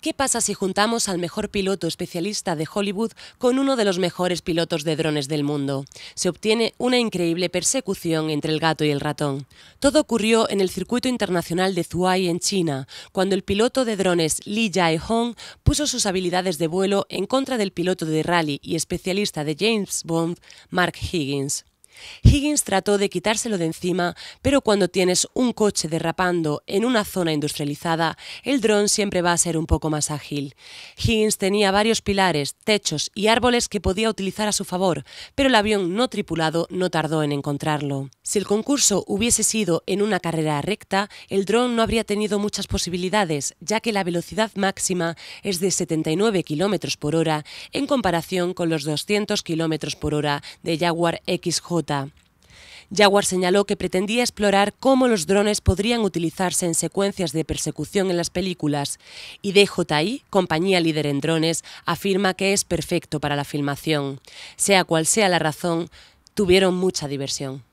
¿Qué pasa si juntamos al mejor piloto especialista de Hollywood con uno de los mejores pilotos de drones del mundo? Se obtiene una increíble persecución entre el gato y el ratón. Todo ocurrió en el circuito internacional de Zhuai en China, cuando el piloto de drones Li Jae-hong puso sus habilidades de vuelo en contra del piloto de rally y especialista de James Bond, Mark Higgins. Higgins trató de quitárselo de encima, pero cuando tienes un coche derrapando en una zona industrializada, el dron siempre va a ser un poco más ágil. Higgins tenía varios pilares, techos y árboles que podía utilizar a su favor, pero el avión no tripulado no tardó en encontrarlo. Si el concurso hubiese sido en una carrera recta, el dron no habría tenido muchas posibilidades, ya que la velocidad máxima es de 79 km por hora en comparación con los 200 km por hora de Jaguar XJ Jaguar señaló que pretendía explorar cómo los drones podrían utilizarse en secuencias de persecución en las películas y DJI, compañía líder en drones, afirma que es perfecto para la filmación. Sea cual sea la razón, tuvieron mucha diversión.